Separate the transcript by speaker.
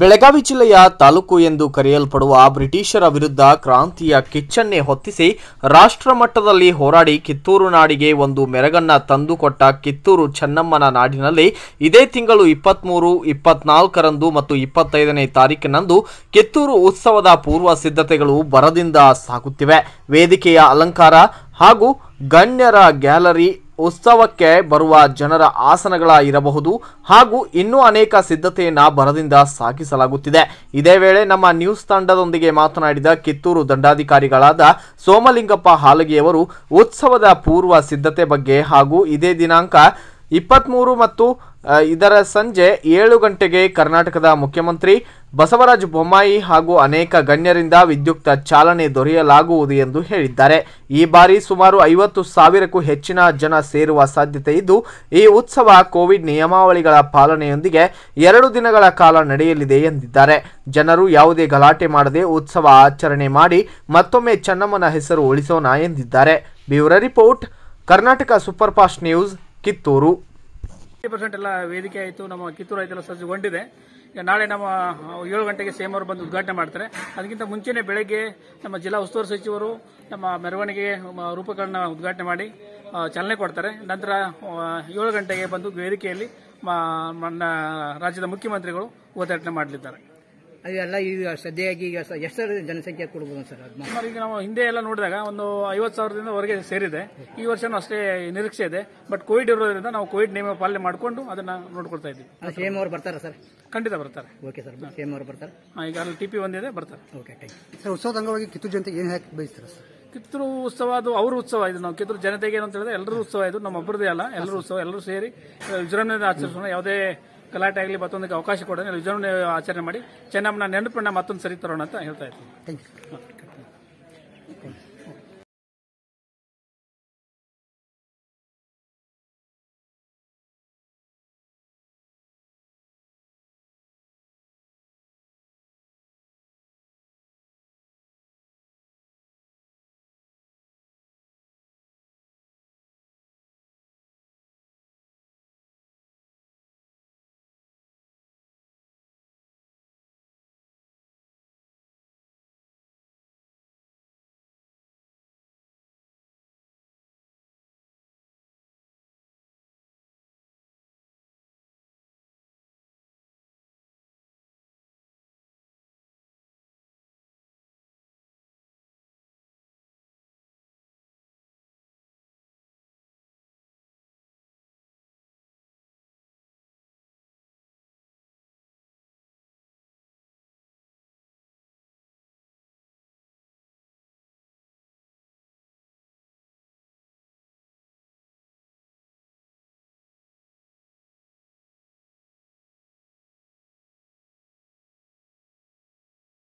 Speaker 1: ಬೆಳಗಾವಿ ಜಿಲ್ಲೆಯ ತಾಲೂಕು ಎಂದು ಕರೆಯಲ್ಪಡುವ ಬ್ರಿಟಿಷರ ವಿರುದ್ಧ ಕ್ರಾಂತಿಯ ಕಿಚ್ಚನ್ನೇ ಹೊತ್ತಿಸಿ ರಾಷ್ಟ್ರ ಮಟ್ಟದಲ್ಲಿ ಹೋರಾಡಿ ಕಿತ್ತೂರು ನಾಡಿಗೆ ಒಂದು ಮೆರಗನ್ನ ತಂದುಕೊಟ್ಟ ಕಿತ್ತೂರು ಚೆನ್ನಮ್ಮನ ನಾಡಿನಲ್ಲಿ ಇದೇ ತಿಂಗಳು ಇಪ್ಪತ್ತ್ಮೂರು ಇಪ್ಪತ್ನಾಲ್ಕರಂದು ಮತ್ತು ಇಪ್ಪತ್ತೈದನೇ ತಾರೀಕಿನಂದು ಕಿತ್ತೂರು ಉತ್ಸವದ ಪೂರ್ವ ಸಿದ್ಧತೆಗಳು ಬರದಿಂದ ಸಾಗುತ್ತಿವೆ ವೇದಿಕೆಯ ಅಲಂಕಾರ ಹಾಗೂ ಗಣ್ಯರ ಗ್ಯಾಲರಿ ಉತ್ಸವಕ್ಕೆ ಬರುವ ಜನರ ಆಸನಗಳ ಇರಬಹುದು ಹಾಗೂ ಇನ್ನೂ ಅನೇಕ ಸಿದ್ಧತೆಯನ್ನ ಬರದಿಂದ ಸಾಗಿಸಲಾಗುತ್ತಿದೆ ಇದೇ ವೇಳೆ ನಮ್ಮ ನ್ಯೂಸ್ ತಂಡದೊಂದಿಗೆ ಮಾತನಾಡಿದ ಕಿತ್ತೂರು ದಂಡಾಧಿಕಾರಿಗಳಾದ ಸೋಮಲಿಂಗಪ್ಪ ಹಾಲಗಿಯವರು ಉತ್ಸವದ ಪೂರ್ವ ಸಿದ್ಧತೆ ಬಗ್ಗೆ ಹಾಗೂ ಇದೇ ದಿನಾಂಕ ಇಪ್ಪತ್ತ್ಮೂರು ಮತ್ತು ಇದರ ಸಂಜೆ ಏಳು ಗಂಟೆಗೆ ಕರ್ನಾಟಕದ ಮುಖ್ಯಮಂತ್ರಿ ಬಸವರಾಜ ಬೊಮ್ಮಾಯಿ ಹಾಗೂ ಅನೇಕ ಗಣ್ಯರಿಂದ ವಿದ್ಯುಕ್ತ ಚಾಲನೆ ದೊರೆಯಲಾಗುವುದು ಎಂದು ಹೇಳಿದ್ದಾರೆ ಈ ಬಾರಿ ಸುಮಾರು ಐವತ್ತು ಸಾವಿರಕ್ಕೂ ಹೆಚ್ಚಿನ ಜನ ಸೇರುವ ಸಾಧ್ಯತೆ ಇದ್ದು ಈ ಉತ್ಸವ ಕೋವಿಡ್ ನಿಯಮಾವಳಿಗಳ ಪಾಲನೆಯೊಂದಿಗೆ ಎರಡು ದಿನಗಳ ಕಾಲ ನಡೆಯಲಿದೆ ಎಂದಿದ್ದಾರೆ ಜನರು ಯಾವುದೇ ಗಲಾಟೆ ಮಾಡದೆ ಉತ್ಸವ ಆಚರಣೆ ಮಾಡಿ ಮತ್ತೊಮ್ಮೆ ಚೆನ್ನಮ್ಮನ ಹೆಸರು ಉಳಿಸೋಣ ಎಂದಿದ್ದಾರೆ bureau report Karnataka superfast news Kittur
Speaker 2: percent ಎಲ್ಲ ವೇದಿಕೆ ಆಯಿತು ನಮ್ಮ ಕಿತ್ತೂರು ಆಯಿತು ಸಜ್ಜುಗೊಂಡಿದೆ ಈಗ ನಾಳೆ ನಮ್ಮ ಏಳು ಗಂಟೆಗೆ ಸೇಮ್ ಅವರು ಬಂದು ಉದ್ಘಾಟನೆ ಮಾಡ್ತಾರೆ ಅದಕ್ಕಿಂತ ಮುಂಚೆನೇ ಬೆಳಗ್ಗೆ ನಮ್ಮ ಜಿಲ್ಲಾ ಉಸ್ತುವಾರಿ ಸಚಿವರು ನಮ್ಮ ಮೆರವಣಿಗೆ ರೂಪಕರಣ ಉದ್ಘಾಟನೆ ಮಾಡಿ ಚಾಲನೆ ಕೊಡ್ತಾರೆ ನಂತರ ಏಳು ಗಂಟೆಗೆ ಬಂದು ವೇದಿಕೆಯಲ್ಲಿ ರಾಜ್ಯದ ಮುಖ್ಯಮಂತ್ರಿಗಳು ಉದ್ಘಾಟನೆ ಮಾಡಲಿದ್ದಾರೆ ಅದೆಲ್ಲ ಈಗ ಸದ್ಯಾಗಿ ಈಗ ಎಷ್ಟು ಜನಸಂಖ್ಯೆ ಕೊಡ್ಬೋದು ಸರ್ ಅದು ಈಗ ನಾವು ಹಿಂದೆ ಎಲ್ಲ ನೋಡಿದಾಗ ಒಂದು ಐವತ್ತು ಸಾವಿರದಿಂದ ಹೊರಗೆ ಸೇರಿದೆ ಈ ವರ್ಷನೂ ಅಷ್ಟೇ ನಿರೀಕ್ಷೆ ಇದೆ ಬಟ್ ಕೋವಿಡ್ ಇರೋದ್ರಿಂದ ನಾವು ಕೋವಿಡ್ ನಿಯಮ ಪಾಲನೆ ಮಾಡಿಕೊಂಡು ಅದನ್ನ ನೋಡ್ಕೊಳ್ತಾ ಇದ್ದೀವಿ ಸೇಮ್ ಅವ್ರು ಸರ್ ಖಂಡಿತ ಬರ್ತಾರೆ ಓಕೆ ಸರ್ ಸೇಮ್ ಅವರು ಬರ್ತಾರೆ ಈಗ ಅಲ್ಲಿ ಟಿ ಪಿ ಒಂದಿದೆ ಬರ್ತಾರೆ ಓಕೆ ಥ್ಯಾಂಕ್ ಯು ಸರ್ ಉತ್ಸವದ ಅಂಗವಾಗಿ ಕಿತ್ತೂರು ಜನತೆಗೆ ಏನು ಹಾಕಿ ಬಯಸ್ತಾರೆ ಸರ್ ಕಿತ್ತೂರು ಉತ್ಸವ ಅದು ಅವ್ರ ಉತ್ಸವ ಇದು ನಾವು ಕಿತ್ತೂರು ಜನತೆಗೆ ಏನಂತ ಹೇಳಿದ್ರೆ ಎಲ್ಲರೂ ಉತ್ಸವ ಇದು ನಮ್ಮ ಒಬ್ಬರದೇ ಅಲ್ಲ ಎಲ್ಲರೂ ಉತ್ಸವ ಎಲ್ಲರೂ ಸೇರಿ ವಿಜೃಂಭಣೆಯಿಂದ ಆಚರಿಸೋಣ ಯಾವುದೇ ಗಲಾಟೆ ಆಗಲಿ ಮತ್ತೊಂದಕ್ಕೆ ಅವಕಾಶ ಕೊಡೋದು ವಿಜಯ ಆಚರಣೆ ಮಾಡಿ ಚೆನ್ನಮ್ಮನ ನೆನಪನ್ನ ಮತ್ತೊಂದು ಸರಿ ತರೋಣ ಅಂತ ಹೇಳ್ತಾ ಇದ್ದೀನಿ